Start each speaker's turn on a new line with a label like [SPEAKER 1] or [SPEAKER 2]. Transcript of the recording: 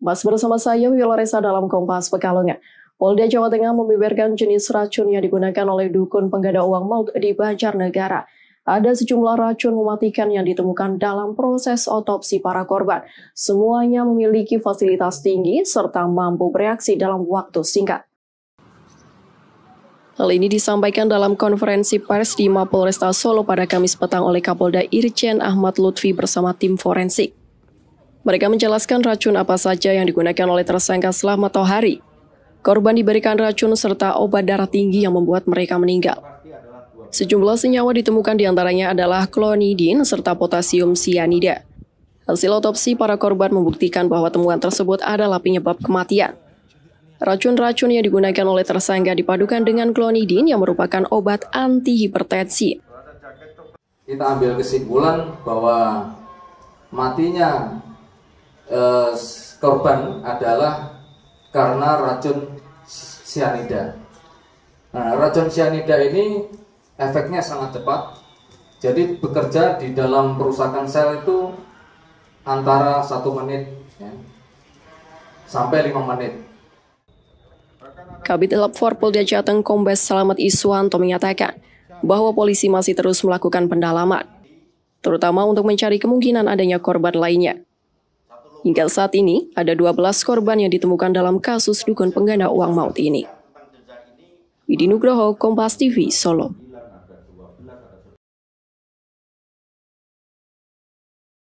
[SPEAKER 1] Mas bersama saya, Resa dalam Kompas Pekalongan. Polda Jawa Tengah membeberkan jenis racun yang digunakan oleh dukun pengganda uang maut di Banjarnegara. Ada sejumlah racun mematikan yang ditemukan dalam proses otopsi para korban. Semuanya memiliki fasilitas tinggi serta mampu bereaksi dalam waktu singkat. Hal ini disampaikan dalam konferensi pers di Mapolresta Solo pada Kamis petang oleh Kapolda Irjen Ahmad Lutfi bersama tim forensik. Mereka menjelaskan racun apa saja yang digunakan oleh tersangka selama Tohari. Korban diberikan racun serta obat darah tinggi yang membuat mereka meninggal. Sejumlah senyawa ditemukan diantaranya adalah klonidin serta potasium cyanida. Hasil otopsi para korban membuktikan bahwa temuan tersebut adalah penyebab kematian. Racun-racun yang digunakan oleh tersangka dipadukan dengan klonidin yang merupakan obat antihipertensi.
[SPEAKER 2] Kita ambil kesimpulan bahwa matinya eh, korban adalah karena racun sianida. Nah, racun sianida ini efeknya sangat cepat. Jadi bekerja di dalam perusakan sel itu antara satu menit ya, sampai lima menit.
[SPEAKER 1] Kabit Lab 4 Polda Jateng Kombes Selamat Iswanto menyatakan bahwa polisi masih terus melakukan pendalaman, terutama untuk mencari kemungkinan adanya korban lainnya. Hingga saat ini, ada 12 korban yang ditemukan dalam kasus dugaan pengganda uang maut ini. Widi Nugroho, Kompas TV, Solo.